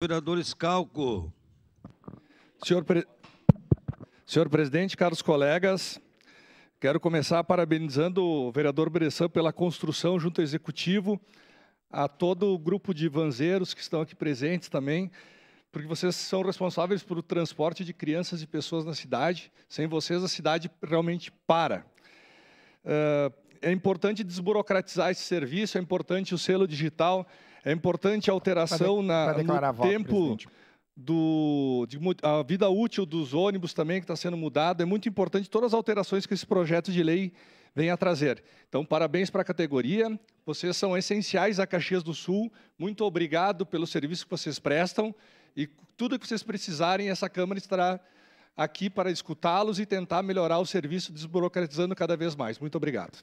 Vereador Escalco. Senhor, pre... Senhor presidente, caros colegas, quero começar parabenizando o vereador Bressan pela construção junto ao executivo, a todo o grupo de vanzeiros que estão aqui presentes também, porque vocês são responsáveis pelo transporte de crianças e pessoas na cidade. Sem vocês, a cidade realmente para. Ah, é importante desburocratizar esse serviço, é importante o selo digital, é importante a alteração na, no tempo do, de, a vida útil dos ônibus também que está sendo mudado. É muito importante todas as alterações que esse projeto de lei vem a trazer. Então, parabéns para a categoria. Vocês são essenciais a Caxias do Sul. Muito obrigado pelo serviço que vocês prestam. E tudo que vocês precisarem, essa Câmara estará aqui para escutá-los e tentar melhorar o serviço, desburocratizando cada vez mais. Muito obrigado.